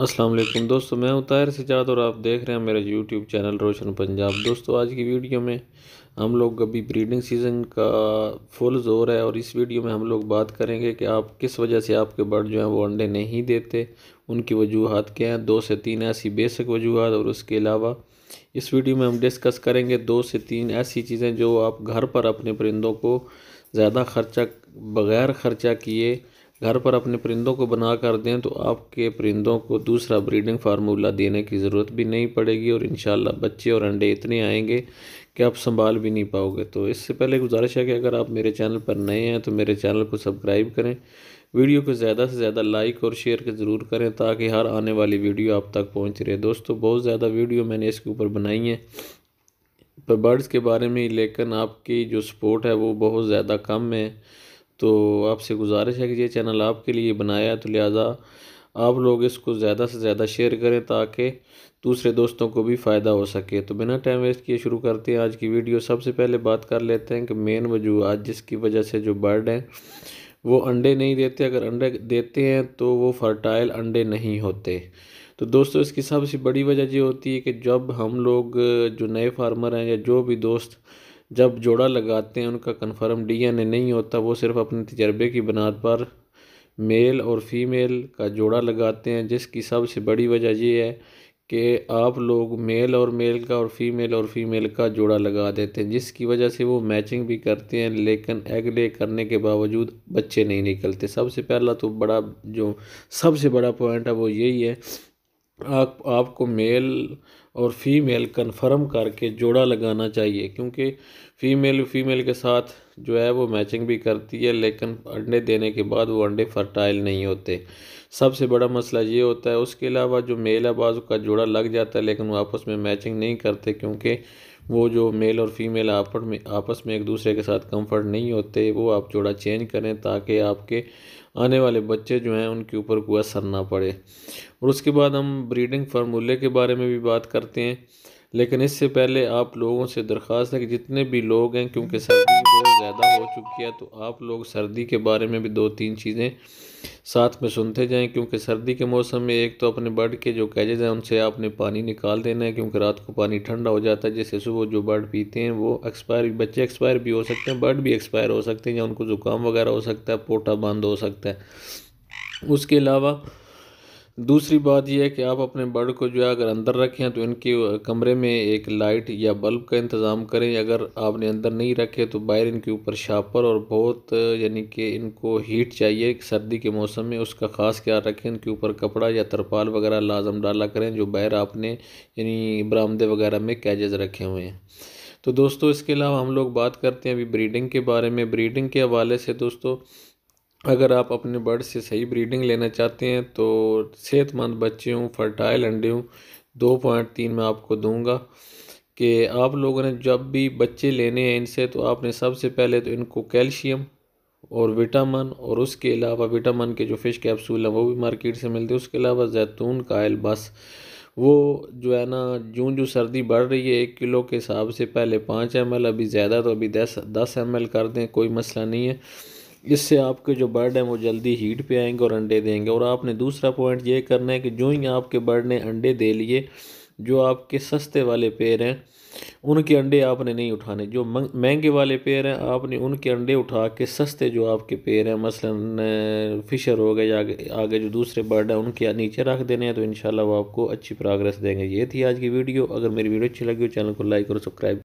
अस्सलाम वालेकुम दोस्तों मैं हूं ताहिर और आप देख रहे हैं मेरा यूट्यूब चैनल रोशन पंजाब दोस्तों आज की वीडियो में हम लोग अभी ब्रीडिंग सीज़न का फुल जोर है और इस वीडियो में हम लोग बात करेंगे कि आप किस वजह से आपके बर्ड जो हैं वो अंडे नहीं देते उनकी वजूहत क्या हैं दो से तीन ऐसी बेसिक वजूहत और उसके अलावा इस वीडियो में हम डिस्कस करेंगे दो से तीन ऐसी चीज़ें जो आप घर पर अपने परिंदों को ज़्यादा खर्चा बग़ैर खर्चा किए घर पर अपने परिंदों को बना कर दें तो आपके परिंदों को दूसरा ब्रीडिंग फार्मूला देने की ज़रूरत भी नहीं पड़ेगी और इन बच्चे और अंडे इतने आएंगे कि आप संभाल भी नहीं पाओगे तो इससे पहले गुजारिश है कि अगर आप मेरे चैनल पर नए हैं तो मेरे चैनल को सब्सक्राइब करें वीडियो को ज़्यादा से ज़्यादा लाइक और शेयर के ज़रूर करें ताकि हर आने वाली वीडियो आप तक पहुँच रहे दोस्तों बहुत ज़्यादा वीडियो मैंने इसके ऊपर बनाई है पर बर्ड्स के बारे में लेकिन आपकी जो सपोर्ट है वो बहुत ज़्यादा कम है तो आपसे गुजारिश है कि ये चैनल आपके लिए बनाया है तो लिहाजा आप लोग इसको ज़्यादा से ज़्यादा शेयर करें ताकि दूसरे दोस्तों को भी फ़ायदा हो सके तो बिना टाइम वेस्ट किए शुरू करते हैं आज की वीडियो सबसे पहले बात कर लेते हैं कि मेन आज जिसकी वजह से जो बर्ड हैं वो अंडे नहीं देते अगर अंडे देते हैं तो वो फर्टाइल अंडे नहीं होते तो दोस्तों इसकी सबसे बड़ी वजह ये होती है कि जब हम लोग जो नए फार्मर हैं या जो भी दोस्त जब जोड़ा लगाते हैं उनका कन्फर्म डीएनए नहीं होता वो सिर्फ अपने तजर्बे की बुनियाद पर मेल और फीमेल का जोड़ा लगाते हैं जिसकी सबसे बड़ी वजह ये है कि आप लोग मेल और मेल का और फीमेल और फीमेल का जोड़ा लगा देते हैं जिसकी वजह से वो मैचिंग भी करते हैं लेकिन एग ले करने के बावजूद बच्चे नहीं निकलते सबसे पहला तो बड़ा जो सबसे बड़ा पॉइंट है वो यही है आप आपको मेल और फीमेल कन्फर्म करके जोड़ा लगाना चाहिए क्योंकि फीमेल फीमेल के साथ जो है वो मैचिंग भी करती है लेकिन अंडे देने के बाद वो अंडे फर्टाइल नहीं होते सबसे बड़ा मसला ये होता है उसके अलावा जो मेल है बाज़ का जोड़ा लग जाता है लेकिन वो आपस में मैचिंग नहीं करते क्योंकि वो जो मेल और फीमेल आपस में आपस में एक दूसरे के साथ कंफर्ट नहीं होते वो आप जोड़ा चेंज करें ताकि आपके आने वाले बच्चे जो हैं उनके ऊपर कोई असर ना पड़े और उसके बाद हम ब्रीडिंग फार्मूले के बारे में भी बात करते हैं लेकिन इससे पहले आप लोगों से दरख्वास्त है कि जितने भी लोग हैं क्योंकि सर्दी बहुत ज़्यादा हो चुकी है तो आप लोग सर्दी के बारे में भी दो तीन चीज़ें साथ में सुनते जाएं क्योंकि सर्दी के मौसम में एक तो अपने बर्ड के जो कैजेज हैं उनसे आपने पानी निकाल देना है क्योंकि रात को पानी ठंडा हो जाता है जैसे सुबह जो बर्ड पीते हैं वो एक्सपायर बच्चे एक्सपायर भी हो सकते हैं बर्ड भी एक्सपायर हो सकते हैं या उनको ज़ुकाम वगैरह हो सकता है पोटा बंद हो सकता है उसके अलावा दूसरी बात यह है कि आप अपने बर्ड को जो है अगर अंदर रखें तो इनके कमरे में एक लाइट या बल्ब का इंतज़ाम करें अगर आपने अंदर नहीं रखे तो बाहर इनके ऊपर शापर और बहुत यानी कि इनको हीट चाहिए सर्दी के मौसम में उसका ख़ास ख्याल रखें इनके ऊपर कपड़ा या तरपाल वगैरह लाजम डाला करें जो बाहर आपने यानी बरामदे वगैरह में कैजेज रखे हुए हैं तो दोस्तों इसके अलावा हम लोग बात करते हैं अभी ब्रीडिंग के बारे में ब्रीडिंग के हवाले से दोस्तों अगर आप अपने बर्ड से सही ब्रीडिंग लेना चाहते हैं तो सेहतमंद बच्चे हूँ फर्टाइल अंडे हूँ दो पॉइंट तीन में आपको दूंगा कि आप लोगों ने जब भी बच्चे लेने हैं इनसे तो आपने सबसे पहले तो इनको कैल्शियम और विटामिन और उसके अलावा विटामिन के जो फ़िश कैप्सूल हैं वो भी मार्केट से मिलते हैं उसके अलावा जैतून कायल बस वो जो है ना जून जो सर्दी बढ़ रही है एक किलो के हिसाब से पहले पाँच एम अभी ज़्यादा तो अभी दस दस एम कर दें कोई मसला नहीं है इससे आपके जो बर्ड हैं वो जल्दी हीट पे आएंगे और अंडे देंगे और आपने दूसरा पॉइंट ये करना है कि जो ही आपके बर्ड ने अंडे दे लिए जो आपके सस्ते वाले पेड़ हैं उनके अंडे आपने नहीं उठाने जो महंगे वाले पेड़ हैं आपने उनके अंडे उठा के सस्ते जो आपके पेड़ हैं मसलन फिशर हो गए या आगे, आगे जो दूसरे बर्ड हैं उनके नीचे रख देने हैं तो इन वो आपको अच्छी प्रोग्रेस देंगे ये थी आज की वीडियो अगर मेरी वीडियो अच्छी लगी हो चैनल को लाइक और सब्सक्राइब